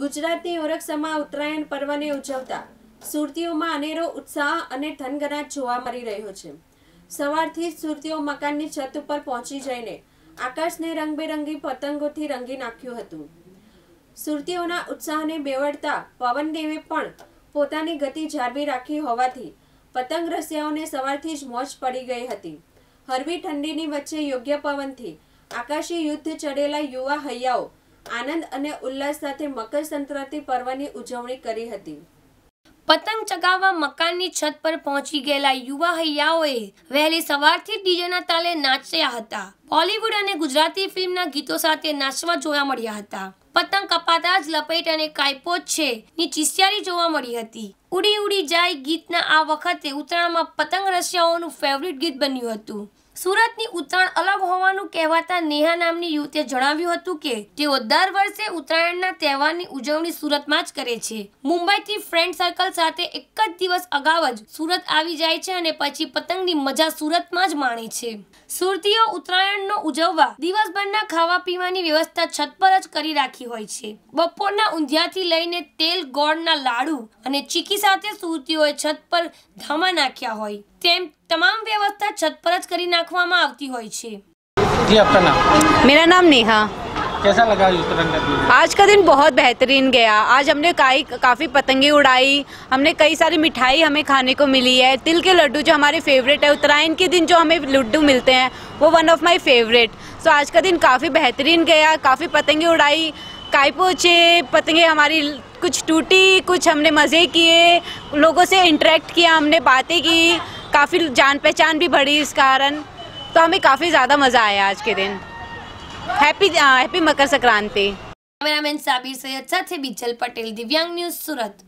ગુજરાતની ઓરક્ષામાં ઉત્તરાયણ પર્વને ઉજવતા સુરતીઓમાં અનેરો ઉત્સાહ અને ધનગનાટ જોવા મળી રહ્યો છે સવારથી જ સુરતીઓ મકાનની છત ઉપર પહોંચી જઈને આકાશને રંગબેરંગી પતંગોથી રંગી નાખ્યું હતું સુરતીઓના ઉત્સાહને બેવડતા પવનદેવે પણ પોતાની ગતિ જાળવી રાખી હોવાથી પતંગ રસિયાઓને સવારથી જ મોજ પડી ગઈ હતી હળવી ઠંડીની વચ્ચે યોગ્ય પવનથી આકાશી યુદ્ધ ચડેલા યુવા હૈયાઓ આનંદ અને ઉલ્લાસ સાથે મકર સંક્રાંતિ પર્વની ઉજવણી કરી હતી પતંગ ચગાવવા મકાનની છત પર પહોંચી ગયેલા યુવા હૈયાઓએ વહેલી સવારથી ડીજેના તાલે નાચ્યા હતા બોલીવુડ અને ગુજરાતી ફિલ્મના ગીતો સાથે નાચવા જોવા મળ્યા હતા પતંગ કપાતા જ લપેટ અને કાયપો છે ની ચિસ્યારી જોવા મળી હતી ઉડી ઉડી જાય ગીતના આ વખતે ઉત્તરાયણમાં પતંગ રસિયાઓનું ફેવરિટ ગીત બન્યું હતું સુરતની ઉત્તરાયણ અલગ હોવાનું કહેવાતા નેહા નામની યુવતીએ જણાવ્યું હતું કે તેઓ દર વર્ષે ઉત્તરાયણના તહેવારની ઉજવણી સુરતમાં જ કરે છે મુંબઈથી ફ્રેન્ડ સર્કલ સાથે એક જ દિવસ અગાઉ જ સુરત આવી જાય છે અને પછી પતંગની મજા સુરતમાં જ માણે છે સુરતીઓ ઉત્તરાયણનો ઉજવવા દિવસભરના ખાવા પીવાની વ્યવસ્થા છત પર જ કરી રાખી હોય છે બપોરના ઊંધિયાથી લઈને તેલ ગોળના લાડુ અને ચીકી સાથે સુરતીઓએ છત પર ધામા નાખ્યા હોય تم تمام વ્યવસ્થા ચત પર જ કરી નાખવામાં આવતી હોય છે. કે આપકા નામ? મેરા નામ નેહા. કેસા લગા ઉત્તરાંતર? આજ કા દિન બહોત બહેતરીન ગયા. આજ હમણે કાઈ કાફી પતંગે ઉડાઈ. હમણે કઈ સારી મીઠાઈ હમે ખાને કો મિલી હૈ. તિલ કે લડડુ જો હમારે ફેવરેટ હે ઉતરાયે. ઇકિ દિન જો હમે લડડુ મિલતે હે વો one of my favourite. So આજ કા દિન કાફી બહેતરીન ગયા. કાફી પતંગે ઉડાઈ. કાઈ પોચે પતંગે હમારી કુછ ટૂટી કુછ હમણે મજે કિયે. લોકો સે ઇન્ટરેક્ટ કિયા. હમણે બાતે કી. काफ़ी जान पहचान भी बढ़ी इस कारण तो हमें काफ़ी ज़्यादा मज़ा आया आज के दिन happy happy uh, Makar Sankranti cameraman Sabir Syed साथ बिचल पटेल दिव्यांग न्यूज़ सूरत